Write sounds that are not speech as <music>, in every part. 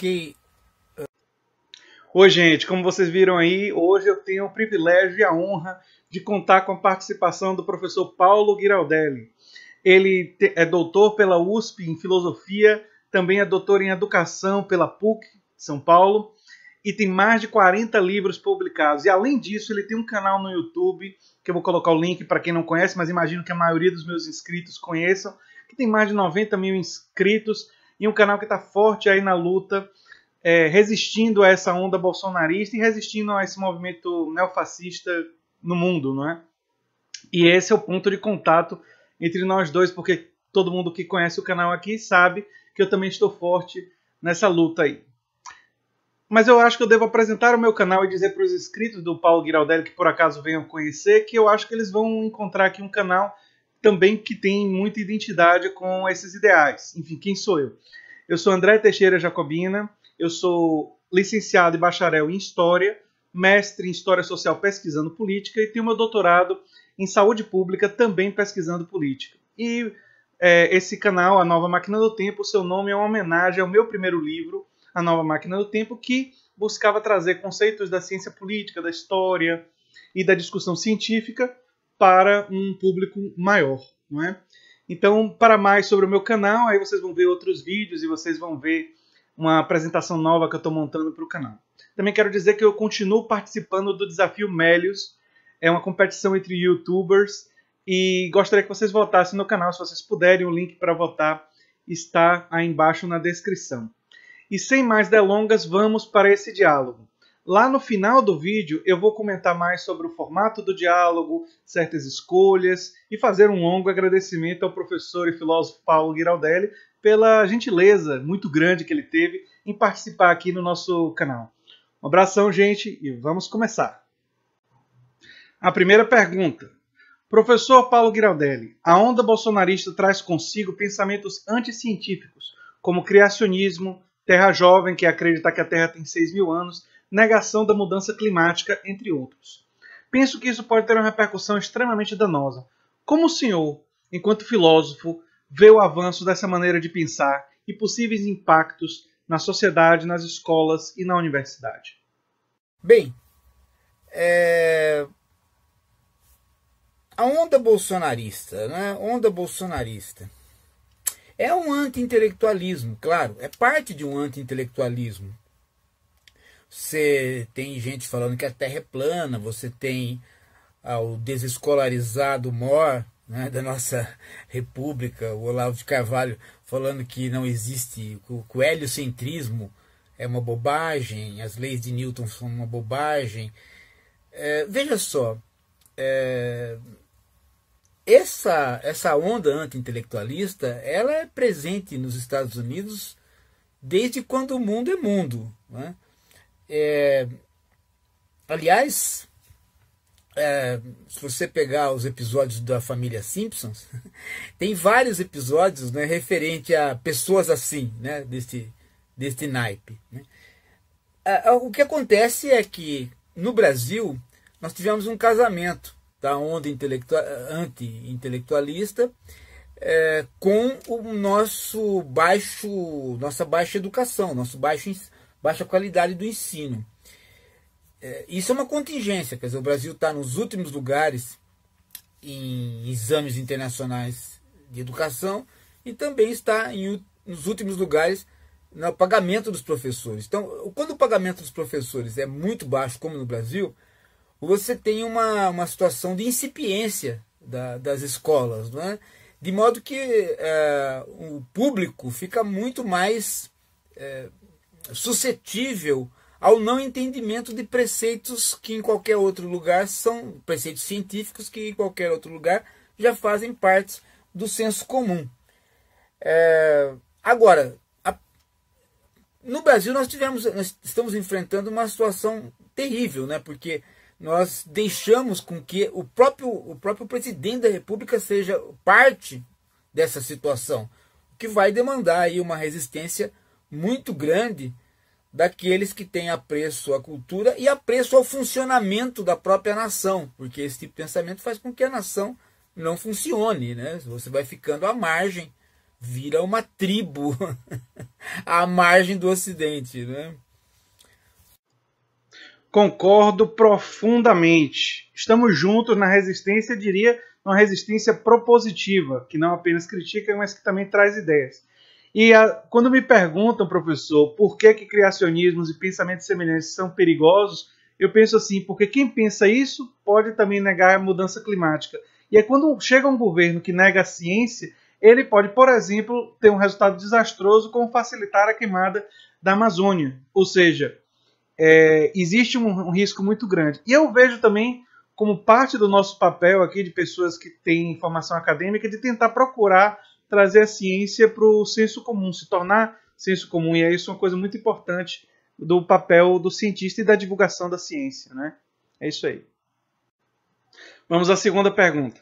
que. Oi, gente, como vocês viram aí, hoje eu tenho o privilégio e a honra de contar com a participação do professor Paulo Giraldelli. Ele é doutor pela USP em filosofia, também é doutor em educação pela PUC de São Paulo e tem mais de 40 livros publicados. E além disso, ele tem um canal no YouTube, que eu vou colocar o link para quem não conhece, mas imagino que a maioria dos meus inscritos conheçam, que tem mais de 90 mil inscritos e um canal que está forte aí na luta, é, resistindo a essa onda bolsonarista e resistindo a esse movimento neofascista no mundo, não é? E esse é o ponto de contato entre nós dois, porque todo mundo que conhece o canal aqui sabe que eu também estou forte nessa luta aí. Mas eu acho que eu devo apresentar o meu canal e dizer para os inscritos do Paulo Giraldelli, que por acaso venham conhecer, que eu acho que eles vão encontrar aqui um canal também que tem muita identidade com esses ideais. Enfim, quem sou eu? Eu sou André Teixeira Jacobina, eu sou licenciado e bacharel em História, mestre em História Social pesquisando política e tenho meu doutorado em Saúde Pública também pesquisando política. E é, esse canal, A Nova Máquina do Tempo, seu nome é uma homenagem ao meu primeiro livro, A Nova Máquina do Tempo, que buscava trazer conceitos da ciência política, da história e da discussão científica para um público maior, não é? Então, para mais sobre o meu canal, aí vocês vão ver outros vídeos e vocês vão ver uma apresentação nova que eu estou montando para o canal. Também quero dizer que eu continuo participando do Desafio Melios, é uma competição entre youtubers, e gostaria que vocês votassem no canal, se vocês puderem, o link para votar está aí embaixo na descrição. E sem mais delongas, vamos para esse diálogo. Lá no final do vídeo eu vou comentar mais sobre o formato do diálogo, certas escolhas e fazer um longo agradecimento ao professor e filósofo Paulo Giraldelli pela gentileza muito grande que ele teve em participar aqui no nosso canal. Um abração, gente, e vamos começar. A primeira pergunta. Professor Paulo Giraldelli, a onda bolsonarista traz consigo pensamentos anticientíficos, como criacionismo, Terra Jovem, que acredita que a Terra tem 6 mil anos, negação da mudança climática, entre outros. Penso que isso pode ter uma repercussão extremamente danosa. Como o senhor, enquanto filósofo, vê o avanço dessa maneira de pensar e possíveis impactos na sociedade, nas escolas e na universidade? Bem, é... a onda bolsonarista, né? Onda bolsonarista é um anti-intelectualismo, claro, é parte de um anti-intelectualismo. Você tem gente falando que a Terra é plana, você tem ah, o desescolarizado mor né, da nossa <laughs> república, o Olavo de Carvalho falando que não existe, que o heliocentrismo é uma bobagem, as leis de Newton são uma bobagem. É, veja só, é, essa, essa onda anti-intelectualista ela é presente nos Estados Unidos desde quando o mundo é mundo. Né? É, aliás, é, se você pegar os episódios da família Simpsons, <laughs> tem vários episódios né, referente a pessoas assim, né, deste, deste naipe. Né? É, é, o que acontece é que no Brasil nós tivemos um casamento da onda anti-intelectualista é, com o nosso baixo, nossa baixa educação, nosso baixo ensino baixa qualidade do ensino. É, isso é uma contingência, quer dizer, o Brasil está nos últimos lugares em exames internacionais de educação e também está em, nos últimos lugares no pagamento dos professores. Então, quando o pagamento dos professores é muito baixo, como no Brasil, você tem uma, uma situação de incipiência da, das escolas, não é? de modo que é, o público fica muito mais é, suscetível ao não entendimento de preceitos que em qualquer outro lugar são preceitos científicos que em qualquer outro lugar já fazem parte do senso comum. É, agora, a, no Brasil nós tivemos, nós estamos enfrentando uma situação terrível, né? Porque nós deixamos com que o próprio, o próprio presidente da República seja parte dessa situação, o que vai demandar aí uma resistência muito grande daqueles que têm apreço à cultura e apreço ao funcionamento da própria nação, porque esse tipo de pensamento faz com que a nação não funcione, né? Você vai ficando à margem, vira uma tribo <laughs> à margem do Ocidente, né? Concordo profundamente. Estamos juntos na resistência, diria, uma resistência propositiva, que não apenas critica, mas que também traz ideias. E a, ah, quando me perguntam, professor, por que, que criacionismos e pensamentos semelhantes são perigosos, eu penso assim, porque quem pensa isso pode também negar a mudança climática. E é quando chega um governo que nega a ciência, ele pode, por exemplo, ter um resultado desastroso como facilitar a queimada da Amazônia. Ou seja, é, existe um, um, risco muito grande. E eu vejo também como parte do nosso papel aqui de pessoas que têm formação acadêmica de tentar procurar trazer a ciência para o senso comum, se tornar senso comum. E é isso uma coisa muito importante do papel do cientista e da divulgação da ciência. Né? É isso aí. Vamos à segunda pergunta.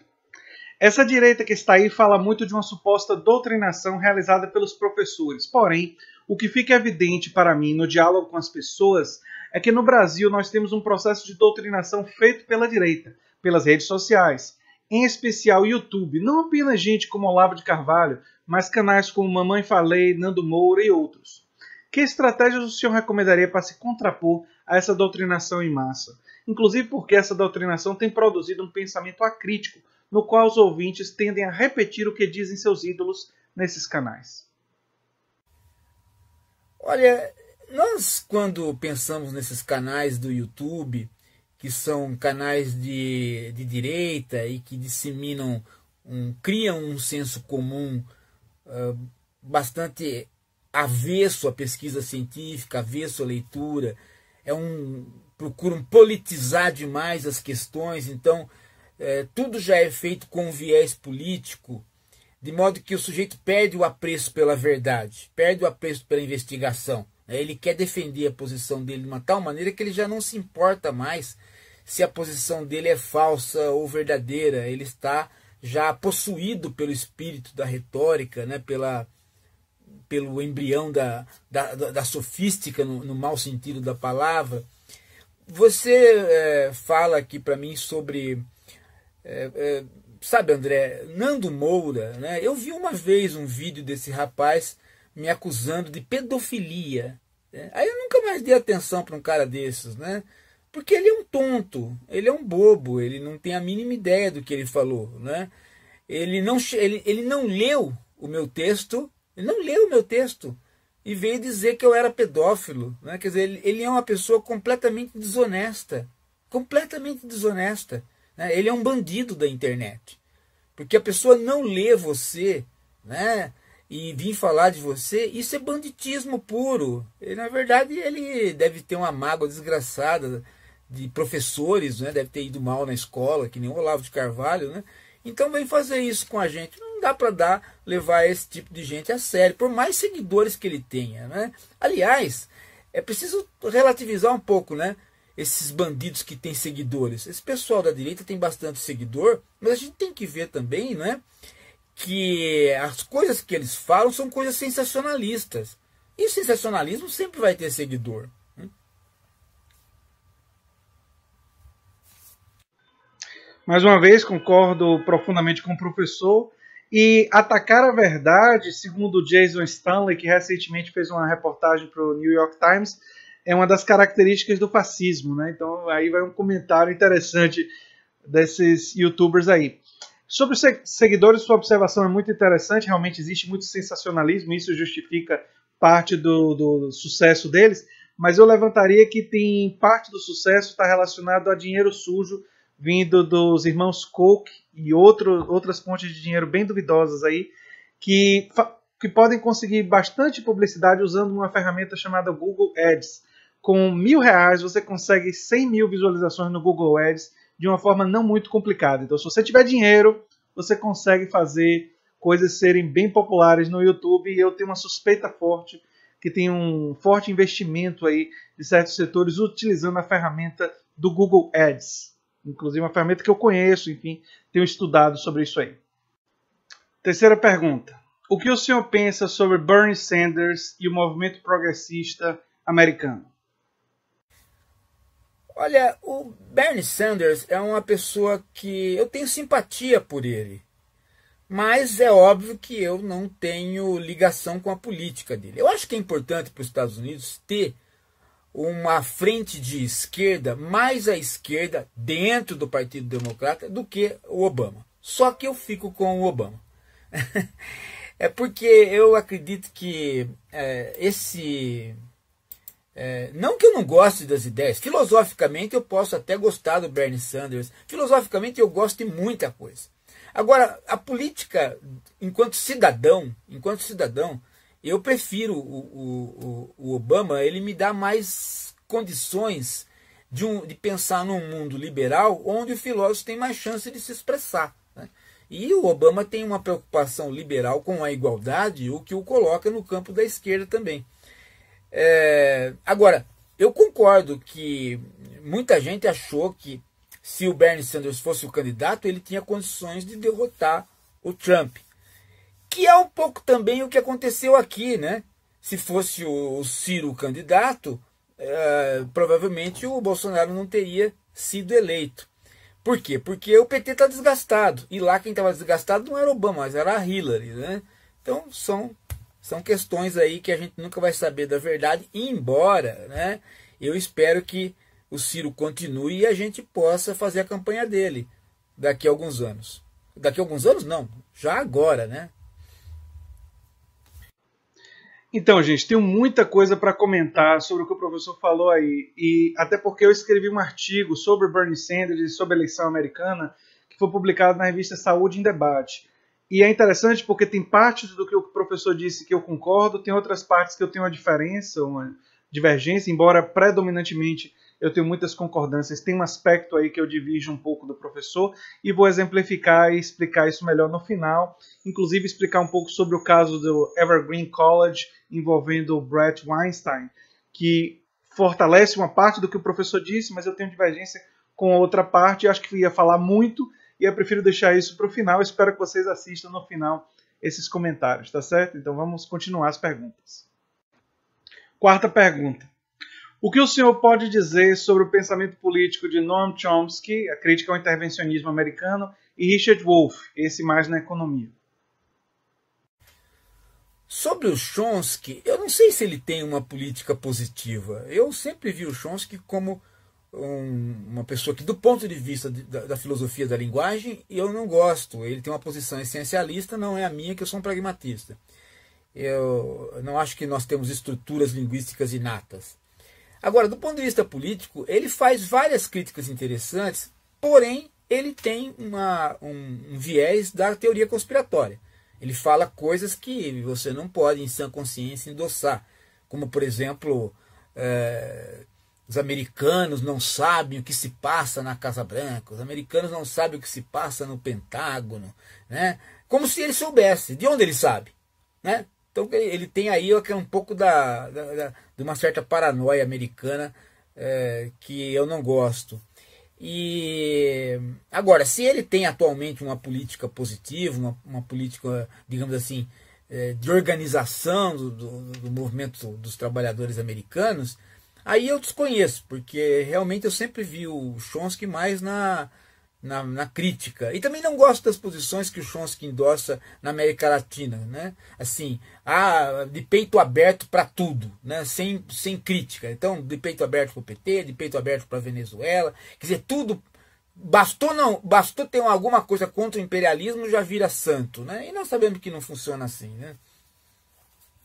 Essa direita que está aí fala muito de uma suposta doutrinação realizada pelos professores. Porém, o que fica evidente para mim no diálogo com as pessoas é que no Brasil nós temos um processo de doutrinação feito pela direita, pelas redes sociais, em especial YouTube, não apenas gente como Olavo de Carvalho, mas canais como Mamãe Falei, Nando Moura e outros. Que estratégias o senhor recomendaria para se contrapor a essa doutrinação em massa? Inclusive porque essa doutrinação tem produzido um pensamento acrítico, no qual os ouvintes tendem a repetir o que dizem seus ídolos nesses canais. Olha, nós quando pensamos nesses canais do YouTube, que são canais de, de direita e que disseminam, um, criam um senso comum uh, bastante avesso à pesquisa científica, avesso à leitura, é um, procuram politizar demais as questões, então é, tudo já é feito com um viés político, de modo que o sujeito perde o apreço pela verdade, perde o apreço pela investigação. Né? Ele quer defender a posição dele de uma tal maneira que ele já não se importa mais se a posição dele é falsa ou verdadeira. Ele está já possuído pelo espírito da retórica, né? pela, pelo embrião da, da, da sofística, no, no mau sentido da palavra. Você é, fala aqui para mim sobre. É, é, sabe, André, Nando Moura, né? eu vi uma vez um vídeo desse rapaz me acusando de pedofilia. Né? Aí eu nunca mais dei atenção para um cara desses, né? Porque ele é um tonto, ele é um bobo, ele não tem a mínima ideia do que ele falou, né? Ele não, ele, ele não leu o meu texto, ele não leu o meu texto e veio dizer que eu era pedófilo, né? Quer dizer, ele, ele é uma pessoa completamente desonesta, completamente desonesta. Né? Ele é um bandido da internet, porque a pessoa não lê você, né? e vir falar de você, isso é banditismo puro. Ele, na verdade, ele deve ter uma mágoa desgraçada de professores, né? deve ter ido mal na escola, que nem o Olavo de Carvalho, né? Então vem fazer isso com a gente. Não dá para dar levar esse tipo de gente a sério, por mais seguidores que ele tenha, né? Aliás, é preciso relativizar um pouco, né? Esses bandidos que têm seguidores. Esse pessoal da direita tem bastante seguidor, mas a gente tem que ver também, né? que as coisas que eles falam são coisas sensacionalistas. E o sensacionalismo sempre vai ter seguidor. Né? Mais uma vez, concordo profundamente com o professor. E atacar a verdade, segundo Jason Stanley, que recentemente fez uma reportagem para o New York Times, é uma das características do fascismo. Né? Então, aí vai um comentário interessante desses youtubers aí. Sobre os seguidores, sua observação é muito interessante. Realmente existe muito sensacionalismo, isso justifica parte do, do sucesso deles. Mas eu levantaria que tem parte do sucesso está relacionado a dinheiro sujo vindo dos irmãos Koch e outro, outras fontes de dinheiro bem duvidosas aí, que, que podem conseguir bastante publicidade usando uma ferramenta chamada Google Ads. Com mil reais você consegue 100 mil visualizações no Google Ads de uma forma não muito complicada. Então, se você tiver dinheiro, você consegue fazer coisas serem bem populares no YouTube. E eu tenho uma suspeita forte que tem um forte investimento aí de certos setores utilizando a ferramenta do Google Ads. Inclusive, uma ferramenta que eu conheço, enfim, tenho estudado sobre isso aí. Terceira pergunta. O que o senhor pensa sobre Bernie Sanders e o movimento progressista americano? Olha, o Bernie Sanders é uma pessoa que eu tenho simpatia por ele. Mas é óbvio que eu não tenho ligação com a política dele. Eu acho que é importante para os Estados Unidos ter uma frente de esquerda, mais à esquerda, dentro do Partido Democrata, do que o Obama. Só que eu fico com o Obama. <laughs> é porque eu acredito que é, esse é, não que eu não goste das ideias, filosoficamente eu posso até gostar do Bernie Sanders, filosoficamente eu gosto de muita coisa. Agora, a política, enquanto cidadão, enquanto cidadão, eu prefiro o, o, o Obama, ele me dá mais condições de, um, de pensar num mundo liberal onde o filósofo tem mais chance de se expressar. Né? E o Obama tem uma preocupação liberal com a igualdade, o que o coloca no campo da esquerda também. É, agora, eu concordo que muita gente achou que se o Bernie Sanders fosse o candidato, ele tinha condições de derrotar o Trump. Que é um pouco também o que aconteceu aqui, né? Se fosse o, o Ciro o candidato, é, provavelmente o Bolsonaro não teria sido eleito. Por quê? Porque o PT está desgastado. E lá quem estava desgastado não era Obama, mas era a Hillary, né? Então são são questões aí que a gente nunca vai saber da verdade, embora, né? Eu espero que o Ciro continue e a gente possa fazer a campanha dele daqui a alguns anos. Daqui a alguns anos não, já agora, né? Então, gente, tem muita coisa para comentar sobre o que o professor falou aí, e até porque eu escrevi um artigo sobre Bernie Sanders e sobre a eleição americana, que foi publicado na revista Saúde em Debate. E é interessante porque tem partes do que o professor disse que eu concordo, tem outras partes que eu tenho uma diferença, uma divergência, embora predominantemente eu tenho muitas concordâncias. Tem um aspecto aí que eu divido um pouco do professor e vou exemplificar e explicar isso melhor no final. Inclusive, explicar um pouco sobre o caso do Evergreen College envolvendo o Brett Weinstein, que fortalece uma parte do que o professor disse, mas eu tenho divergência com outra parte. Acho que ia falar muito e eu prefiro deixar isso para o final. Espero que vocês assistam no final esses comentários, tá certo? Então vamos continuar as perguntas. Quarta pergunta. O que o senhor pode dizer sobre o pensamento político de Noam Chomsky, a crítica ao intervencionismo americano, e Richard Wolff, esse mais na economia? Sobre o Chomsky, eu não sei se ele tem uma política positiva. Eu sempre vi o Chomsky como um, uma pessoa que, do ponto de vista de, da, da, filosofia da linguagem, eu não gosto. Ele tem uma posição essencialista, não é a minha, que eu sou um pragmatista. Eu não acho que nós temos estruturas linguísticas inatas. Agora, do ponto de vista político, ele faz várias críticas interessantes, porém, ele tem uma, um, um viés da teoria conspiratória. Ele fala coisas que você não pode, em sã consciência, endossar. Como, por exemplo, é, os americanos não sabem o que se passa na Casa Branca, os americanos não sabem o que se passa no Pentágono, né? Como se ele soubesse. De onde ele sabe? Né? Então ele tem aí é um pouco da, da, da de uma certa paranoia americana é, que eu não gosto. E agora, se ele tem atualmente uma política positiva, uma, uma política, digamos assim, é, de organização do, do, do movimento dos trabalhadores americanos, Aí eu desconheço, porque realmente eu sempre vi o Chomsky mais na, na, na, crítica. E também não gosto das posições que o Chomsky endossa na América Latina, né? Assim, ah, de peito aberto para tudo, né? Sem, sem crítica. Então, de peito aberto para o PT, de peito aberto para a Venezuela, quer dizer, tudo bastou não, bastou ter alguma coisa contra o imperialismo já vira santo, né? E nós sabemos que não funciona assim, né?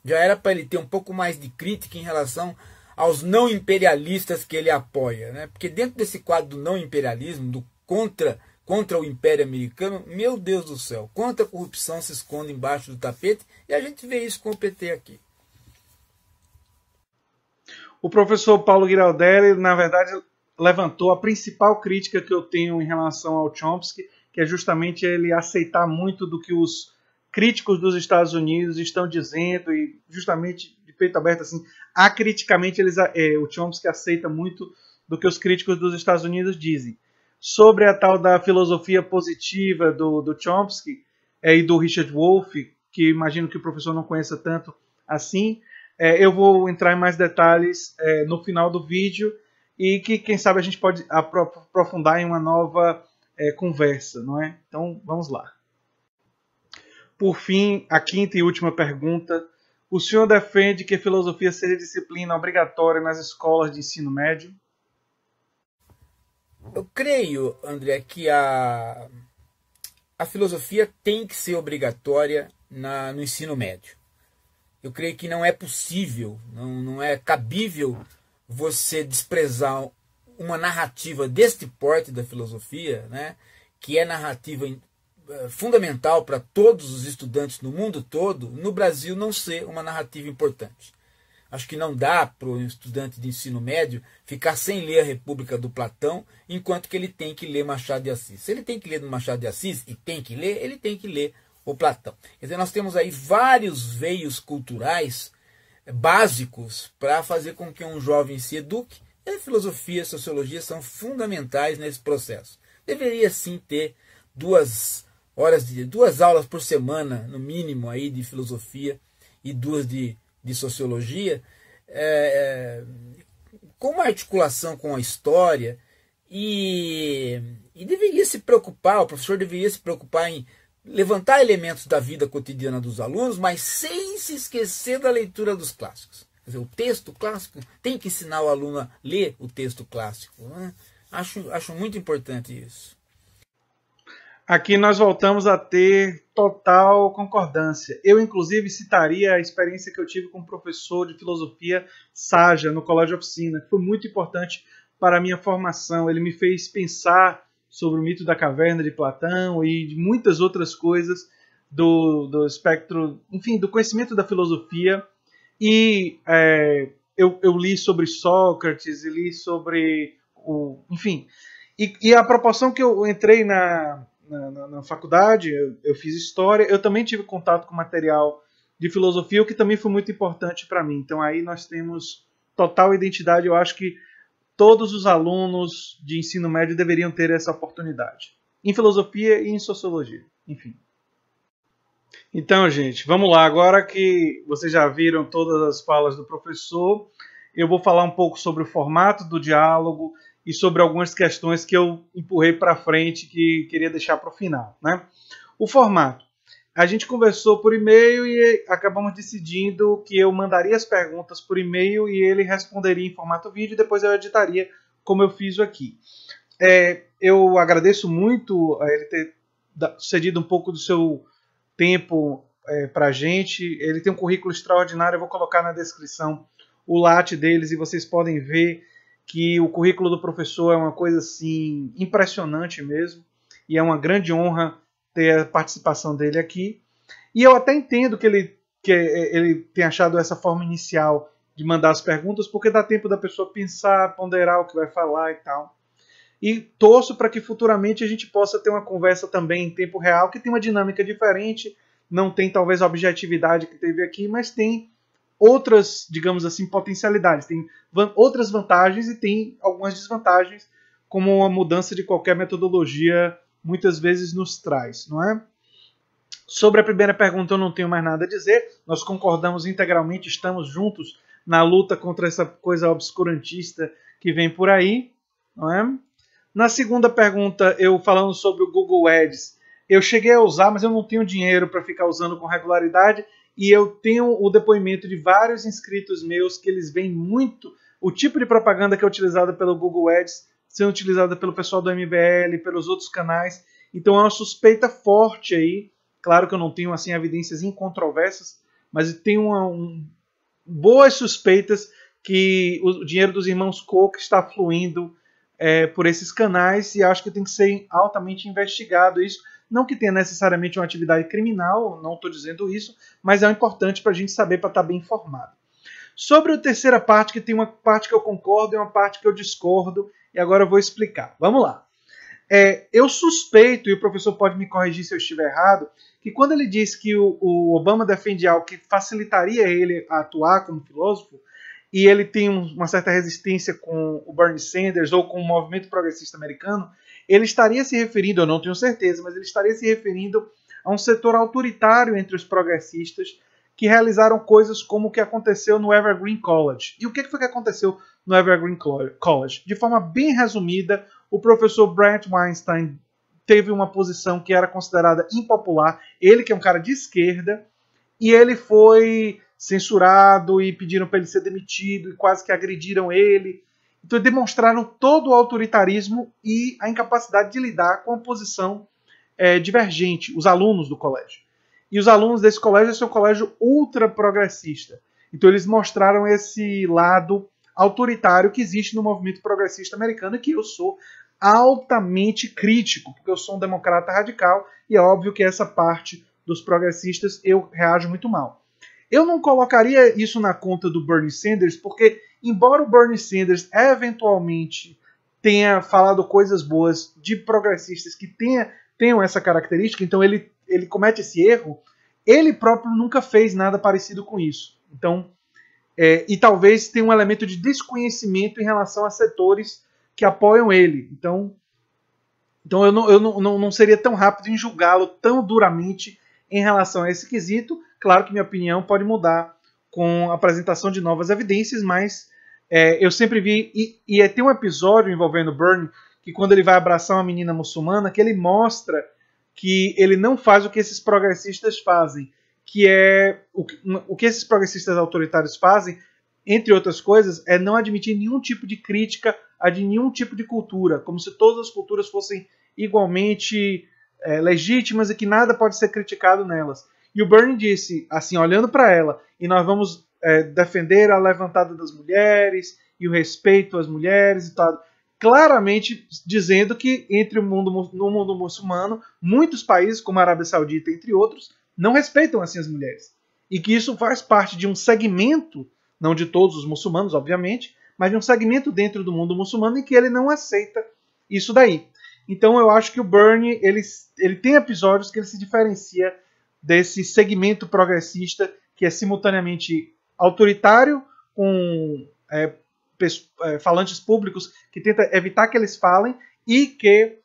Já era para ele ter um pouco mais de crítica em relação aos não imperialistas que ele apoia. Né? Porque dentro desse quadro do não imperialismo, do contra, contra o império americano, meu Deus do céu, quanta corrupção se esconde embaixo do tapete e a gente vê isso com o PT aqui. O professor Paulo Giraldelli, na verdade, levantou a principal crítica que eu tenho em relação ao Chomsky, que é justamente ele aceitar muito do que os críticos dos Estados Unidos estão dizendo e justamente de peito aberto assim, acriticamente eles, é, o Chomsky aceita muito do que os críticos dos Estados Unidos dizem. Sobre a tal da filosofia positiva do, do Chomsky é, e do Richard Wolff, que imagino que o professor não conheça tanto assim, é, eu vou entrar em mais detalhes é, no final do vídeo e que, quem sabe, a gente pode aprofundar em uma nova é, conversa, não é? Então, vamos lá. Por fim, a quinta e última pergunta o senhor defende que filosofia seja disciplina obrigatória nas escolas de ensino médio? Eu creio, André, que a, a filosofia tem que ser obrigatória na, no ensino médio. Eu creio que não é possível, não, não é cabível você desprezar uma narrativa deste porte da filosofia, né, que é narrativa é, fundamental para todos os estudantes no mundo todo, no Brasil não ser uma narrativa importante. Acho que não dá para o estudante de ensino médio ficar sem ler a República do Platão, enquanto que ele tem que ler Machado de Assis. Se ele tem que ler Machado de Assis e tem que ler, ele tem que ler o Platão. Quer dizer, nós temos aí vários veios culturais é, básicos para fazer com que um jovem se eduque, e a filosofia e a sociologia são fundamentais nesse processo. Deveria sim ter duas horas de duas aulas por semana, no mínimo, aí de filosofia e duas de, de sociologia, é, é, com uma articulação com a história, e, e deveria se preocupar, o professor deveria se preocupar em levantar elementos da vida cotidiana dos alunos, mas sem se esquecer da leitura dos clássicos. Quer dizer, o texto clássico tem que ensinar o aluno a ler o texto clássico. Né? Acho, acho muito importante isso. Aqui nós voltamos a ter total concordância. Eu, inclusive, citaria a experiência que eu tive com o professor de filosofia Saja, no Colégio Oficina, que foi muito importante para a minha formação. Ele me fez pensar sobre o mito da caverna de Platão e de muitas outras coisas do, do espectro, enfim, do conhecimento da filosofia. E é, eu, eu, li sobre Sócrates, li sobre o. Enfim. E, e a proporção que eu entrei na, na, na, na faculdade, eu, eu, fiz história, eu também tive contato com material de filosofia, o que também foi muito importante para mim. Então aí nós temos total identidade, eu acho que todos os alunos de ensino médio deveriam ter essa oportunidade, em filosofia e em sociologia, enfim. Então, gente, vamos lá. Agora que vocês já viram todas as falas do professor, eu vou falar um pouco sobre o formato do diálogo, e sobre algumas questões que eu empurrei para frente que queria deixar para o final. Né? O formato. A gente conversou por e-mail e acabamos decidindo que eu mandaria as perguntas por e-mail e ele responderia em formato vídeo e depois eu editaria como eu fiz aqui. É, eu agradeço muito a é, ele ter cedido um pouco do seu tempo é, para a gente. Ele tem um currículo extraordinário, eu vou colocar na descrição o late deles e vocês podem ver que o currículo do professor é uma coisa assim impressionante mesmo e é uma grande honra ter a participação dele aqui. E eu até entendo que ele que ele tem achado essa forma inicial de mandar as perguntas, porque dá tempo da pessoa pensar, ponderar o que vai falar e tal. E torço para que futuramente a gente possa ter uma conversa também em tempo real, que tem uma dinâmica diferente, não tem talvez a objetividade que teve aqui, mas tem outras, digamos assim, potencialidades, tem van outras vantagens e tem algumas desvantagens, como a mudança de qualquer metodologia muitas vezes nos traz, não é? Sobre a primeira pergunta, eu não tenho mais nada a dizer. Nós concordamos integralmente, estamos juntos na luta contra essa coisa obscurantista que vem por aí, não é? Na segunda pergunta, eu falando sobre o Google Ads, eu cheguei a usar, mas eu não tenho dinheiro para ficar usando com regularidade e eu tenho o depoimento de vários inscritos meus que eles veem muito o tipo de propaganda que é utilizada pelo Google Ads sendo utilizada pelo pessoal do MBL, pelos outros canais. Então é uma suspeita forte aí. Claro que eu não tenho assim evidências incontroversas, mas tem um, boas suspeitas que o dinheiro dos irmãos Koch está fluindo é, por esses canais e acho que tem que ser altamente investigado isso, não que tenha necessariamente uma atividade criminal, não estou dizendo isso, mas é importante para a gente saber para estar tá bem informado. Sobre a terceira parte, que tem uma parte que eu concordo e uma parte que eu discordo, e agora eu vou explicar. Vamos lá. É, eu suspeito, e o professor pode me corrigir se eu estiver errado, que quando ele diz que o, o Obama defende algo que facilitaria ele a atuar como filósofo, e ele tem uma certa resistência com o Bernie Sanders ou com o movimento progressista americano, ele estaria se referindo, eu não tenho certeza, mas ele estaria se referindo a um setor autoritário entre os progressistas que realizaram coisas como o que aconteceu no Evergreen College. E o que foi que aconteceu no Evergreen College? De forma bem resumida, o professor Brent Weinstein teve uma posição que era considerada impopular, ele que é um cara de esquerda, e ele foi censurado e pediram para ele ser demitido e quase que agrediram ele então, demonstraram todo o autoritarismo e a incapacidade de lidar com a posição é, divergente, os alunos do colégio. E os alunos desse colégio é são um colégio ultra progressista. Então eles mostraram esse lado autoritário que existe no movimento progressista americano, que eu sou altamente crítico, porque eu sou um democrata radical e é óbvio que essa parte dos progressistas eu reajo muito mal. Eu não colocaria isso na conta do Bernie Sanders, porque embora o Bernie Sanders eventualmente tenha falado coisas boas de progressistas que tenha, tenham essa característica, então ele, ele comete esse erro, ele próprio nunca fez nada parecido com isso. Então, é, e talvez tenha um elemento de desconhecimento em relação a setores que apoiam ele. Então, então eu não, eu não, não seria tão rápido em julgá-lo tão duramente em relação a esse quesito. Claro que minha opinião pode mudar com a apresentação de novas evidências, mas é, eu sempre vi. E, e é, tem um episódio envolvendo o Bernie que quando ele vai abraçar uma menina muçulmana, que ele mostra que ele não faz o que esses progressistas fazem, que é o que, o que esses progressistas autoritários fazem, entre outras coisas, é não admitir nenhum tipo de crítica a de nenhum tipo de cultura, como se todas as culturas fossem igualmente é, legítimas e que nada pode ser criticado nelas. E o Bernie disse, assim, olhando para ela, e nós vamos é, defender a levantada das mulheres e o respeito às mulheres e tal. Claramente dizendo que entre o mundo, no mundo muçulmano, muitos países, como a Arábia Saudita, entre outros, não respeitam assim as mulheres. E que isso faz parte de um segmento, não de todos os muçulmanos, obviamente, mas de um segmento dentro do mundo muçulmano em que ele não aceita isso daí. Então eu acho que o Bernie ele, ele tem episódios que ele se diferencia desse segmento progressista que é simultaneamente autoritário, com é, é, falantes públicos que tenta evitar que eles falem e que,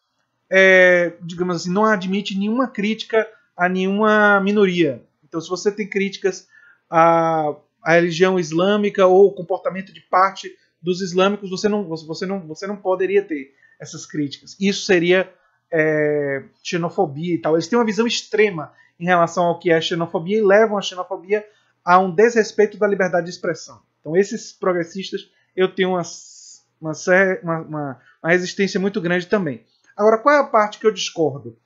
é, digamos assim, não admite nenhuma crítica a nenhuma minoria. Então, se você tem críticas à, à religião islâmica ou ao comportamento de parte dos islâmicos, você não, você não, você não poderia ter essas críticas. Isso seria é, xenofobia e tal. Eles têm uma visão extrema em relação ao que é xenofobia e levam a xenofobia há um desrespeito da liberdade de expressão. Então, esses progressistas, eu tenho uma, uma, uma, uma resistência muito grande também. Agora, qual é a parte que eu discordo?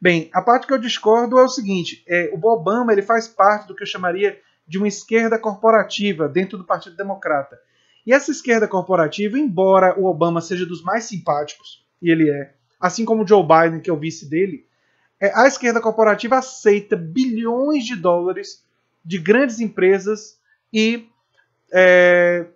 Bem, a parte que eu discordo é o seguinte: é, o Obama ele faz parte do que eu chamaria de uma esquerda corporativa dentro do Partido Democrata. E essa esquerda corporativa, embora o Obama seja dos mais simpáticos, e ele é, assim como o Joe Biden, que é o vice dele, é, a esquerda corporativa aceita bilhões de dólares de grandes empresas e é,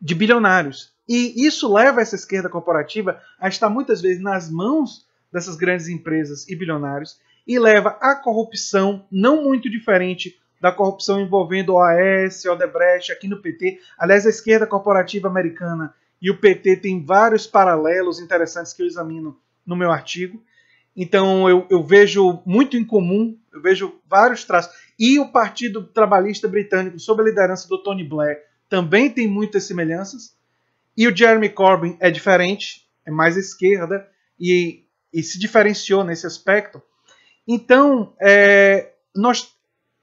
de bilionários. E isso leva essa esquerda corporativa a estar muitas vezes nas mãos dessas grandes empresas e bilionários e leva à corrupção não muito diferente da corrupção envolvendo o AES, Odebrecht, aqui no PT. Aliás, a esquerda corporativa americana e o PT tem vários paralelos interessantes que eu examino no meu artigo. Então eu, eu vejo muito em comum, eu vejo vários traços e o Partido Trabalhista Britânico, sob a liderança do Tony Blair, também tem muitas semelhanças. E o Jeremy Corbyn é diferente, é mais esquerda e, e se diferenciou nesse aspecto. Então, é, nós.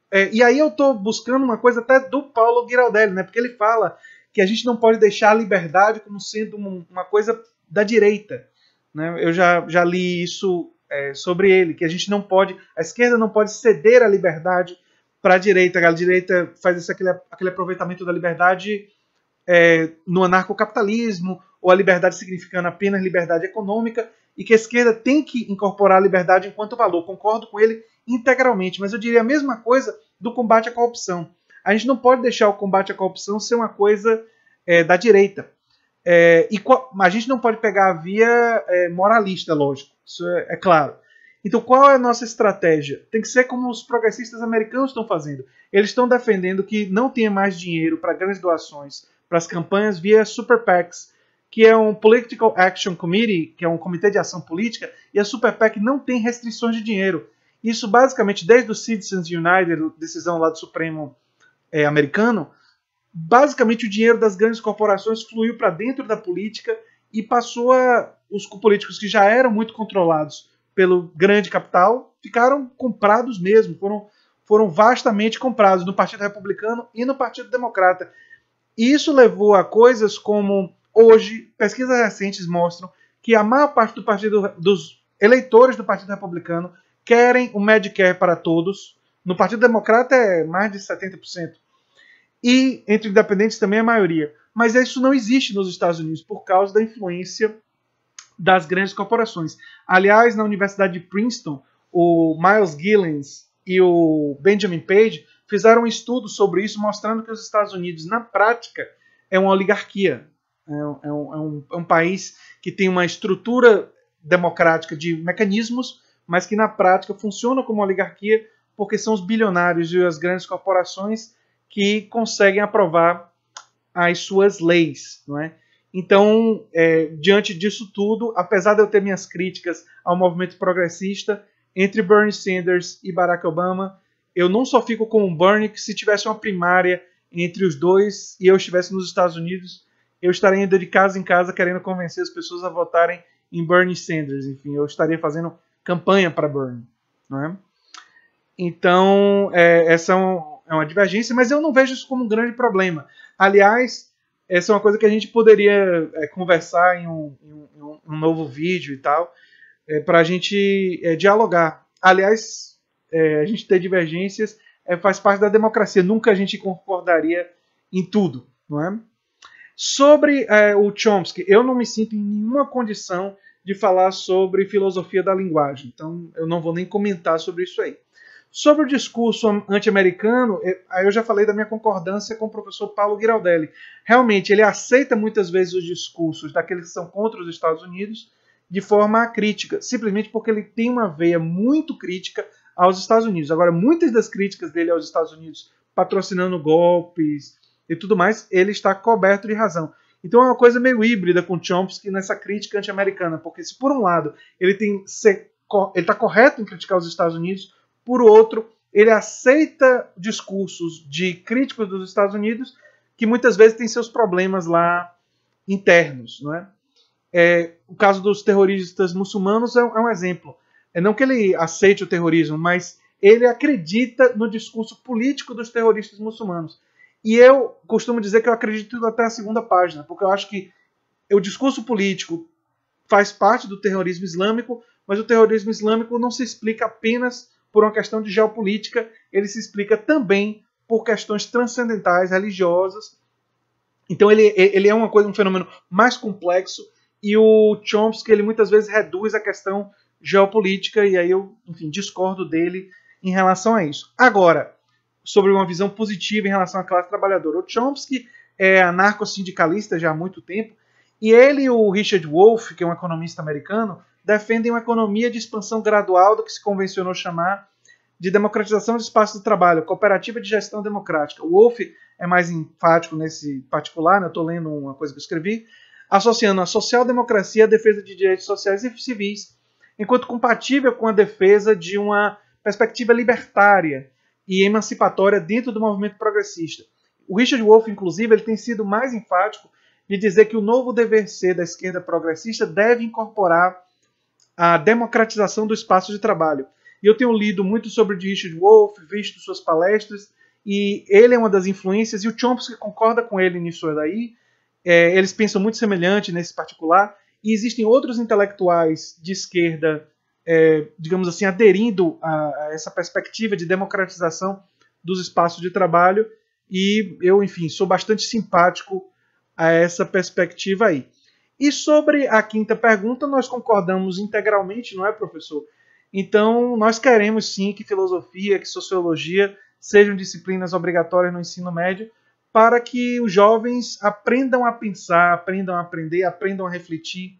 É, e aí eu estou buscando uma coisa até do Paulo Giraldelli, né? Porque ele fala que a gente não pode deixar a liberdade como sendo uma coisa da direita. Né? Eu já, já li isso é, sobre ele, que a gente não pode, a esquerda não pode ceder à liberdade para a direita. A direita faz esse, aquele, aquele aproveitamento da liberdade é, no anarcocapitalismo, ou a liberdade significando apenas liberdade econômica, e que a esquerda tem que incorporar a liberdade enquanto valor. Concordo com ele integralmente, mas eu diria a mesma coisa do combate à corrupção. A gente não pode deixar o combate à corrupção ser uma coisa é, da direita. É, e a gente não pode pegar a via é, moralista, lógico, isso é, é claro. Então, qual é a nossa estratégia? Tem que ser como os progressistas americanos estão fazendo. Eles estão defendendo que não tenha mais dinheiro para grandes doações, para as campanhas via super PACs, que é um Political Action Committee, que é um comitê de ação política, e a super PAC não tem restrições de dinheiro. Isso basicamente desde o Citizens United, decisão lá do Supremo é, americano, basicamente o dinheiro das grandes corporações fluiu para dentro da política e passou a os políticos que já eram muito controlados pelo grande capital ficaram comprados mesmo, foram, foram vastamente comprados no Partido Republicano e no Partido Democrata. Isso levou a coisas como hoje, pesquisas recentes mostram que a maior parte do partido, dos eleitores do Partido Republicano querem o Medicare para todos. No Partido Democrata é mais de 70%. E entre independentes também é a maioria. Mas isso não existe nos Estados Unidos por causa da influência das grandes corporações. Aliás, na Universidade de Princeton, o Miles Gillens e o Benjamin Page fizeram um estudo sobre isso, mostrando que os Estados Unidos, na prática, é uma oligarquia. É, é um, é um, é um país que tem uma estrutura democrática de mecanismos, mas que na prática funciona como oligarquia, porque são os bilionários e as grandes corporações que conseguem aprovar as suas leis, não é? Então, é, diante disso tudo, apesar de eu ter minhas críticas ao movimento progressista, entre Bernie Sanders e Barack Obama, eu não só fico com o Bernie, que se tivesse uma primária entre os dois e eu estivesse nos Estados Unidos, eu estaria indo de casa em casa querendo convencer as pessoas a votarem em Bernie Sanders. Enfim, eu estaria fazendo campanha para Bernie. Não é? Então, é, essa é, é uma divergência, mas eu não vejo isso como um grande problema. Aliás, essa é uma coisa que a gente poderia é, conversar em um, em, um, um, novo vídeo e tal, é, para a gente é, dialogar. Aliás, é, a gente ter divergências é, faz parte da democracia. Nunca a gente concordaria em tudo, não é? Sobre é, o Chomsky, eu não me sinto em nenhuma condição de falar sobre filosofia da linguagem, então eu não vou nem comentar sobre isso aí. Sobre o discurso anti-americano, eh, eu já falei da minha concordância com o professor Paulo Giraldelli. Realmente, ele aceita muitas vezes os discursos daqueles que são contra os Estados Unidos de forma crítica, simplesmente porque ele tem uma veia muito crítica aos Estados Unidos. Agora, muitas das críticas dele aos Estados Unidos, patrocinando golpes e tudo mais, ele está coberto de razão. Então é uma coisa meio híbrida com Chomsky nessa crítica anti-americana, porque se por um lado ele tem ele está correto em criticar os Estados Unidos, por outro, ele aceita discursos de críticos dos Estados Unidos que muitas vezes têm seus problemas lá internos. Não é? é o caso dos terroristas muçulmanos é, é um exemplo. É não que ele aceite o terrorismo, mas ele acredita no discurso político dos terroristas muçulmanos. E eu costumo dizer que eu acredito até a segunda página, porque eu acho que o discurso político faz parte do terrorismo islâmico, mas o terrorismo islâmico não se explica apenas por uma questão de geopolítica, ele se explica também por questões transcendentais, religiosas. Então ele, ele é uma coisa, um fenômeno mais complexo e o Chomsky ele muitas vezes reduz a questão geopolítica e aí eu, enfim, discordo dele em relação a isso. Agora, sobre uma visão positiva em relação à classe trabalhadora, o Chomsky é anarco-sindicalista já há muito tempo e ele e o Richard Wolff, que é um economista americano, defendem uma economia de expansão gradual do que se convencionou chamar de democratização do espaço de trabalho, cooperativa de gestão democrática. O Wolff é mais enfático nesse particular, né? eu estou lendo uma coisa que eu escrevi, associando a social-democracia à defesa de direitos sociais e civis, enquanto compatível com a defesa de uma perspectiva libertária e emancipatória dentro do movimento progressista. O Richard Wolff, inclusive, ele tem sido mais enfático de dizer que o novo dever ser da esquerda progressista deve incorporar a democratização do espaço de trabalho. E eu tenho lido muito sobre Richard Wolff, visto suas palestras, e ele é uma das influências, e o Chomsky concorda com ele nisso daí. É, eles pensam muito semelhante nesse particular, e existem outros intelectuais de esquerda, é, digamos assim, aderindo a, a essa perspectiva de democratização dos espaços de trabalho, e eu, enfim, sou bastante simpático a essa perspectiva aí. E sobre a quinta pergunta, nós concordamos integralmente, não é, professor? Então, nós queremos sim que filosofia, que sociologia sejam disciplinas obrigatórias no ensino médio, para que os jovens aprendam a pensar, aprendam a aprender, aprendam a refletir,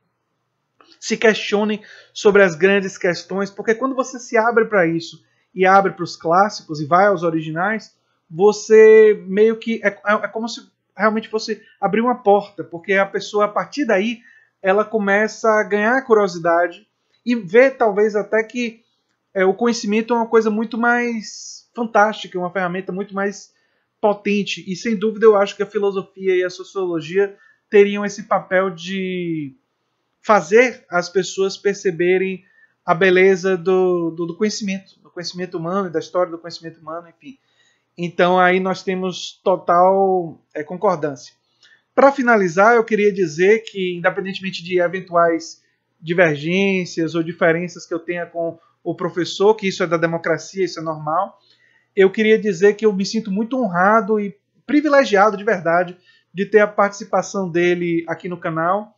se questionem sobre as grandes questões, porque quando você se abre para isso e abre para os clássicos e vai aos originais, você meio que é, é, é como se realmente fosse abrir uma porta, porque a pessoa, a partir daí, ela começa a ganhar curiosidade e ver talvez, até que é, o conhecimento é uma coisa muito mais fantástica, uma ferramenta muito mais potente. E, sem dúvida, eu acho que a filosofia e a sociologia teriam esse papel de fazer as pessoas perceberem a beleza do, do, do conhecimento, do conhecimento humano, da história do conhecimento humano, enfim. Então aí nós temos total é, concordância. Para finalizar, eu queria dizer que, independentemente de eventuais divergências ou diferenças que eu tenha com o professor, que isso é da democracia, isso é normal, eu queria dizer que eu me sinto muito honrado e privilegiado de verdade de ter a participação dele aqui no canal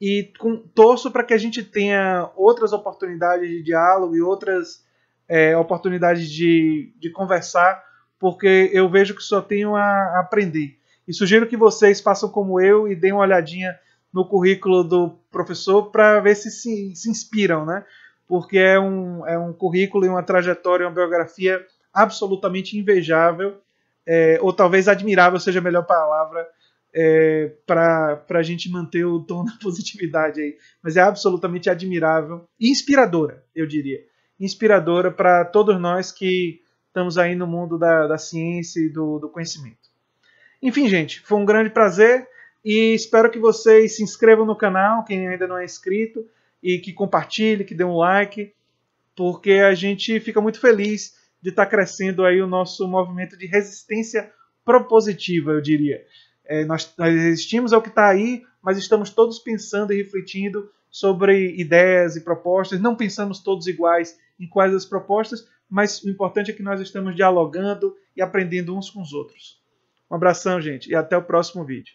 e com, torço para que a gente tenha outras oportunidades de diálogo e outras é, oportunidades de, de conversar porque eu vejo que só tenho a aprender. E sugiro que vocês façam como eu e deem uma olhadinha no currículo do professor para ver se, se, se inspiram, né? Porque é um, é um currículo e uma trajetória, uma biografia absolutamente invejável, é, ou talvez admirável seja a melhor palavra é, para a gente manter o tom <laughs> da positividade aí. Mas é absolutamente admirável e inspiradora, eu diria. Inspiradora para todos nós que Estamos aí no mundo da, da ciência e do, do conhecimento. Enfim, gente, foi um grande prazer e espero que vocês se inscrevam no canal, quem ainda não é inscrito, e que compartilhe, que dê um like, porque a gente fica muito feliz de estar crescendo aí o nosso movimento de resistência propositiva, eu diria. É, nós, nós resistimos ao que está aí, mas estamos todos pensando e refletindo sobre ideias e propostas, não pensamos todos iguais em quais as propostas, mas o importante é que nós estamos dialogando e aprendendo uns com os outros. Um abração, gente, e até o próximo vídeo.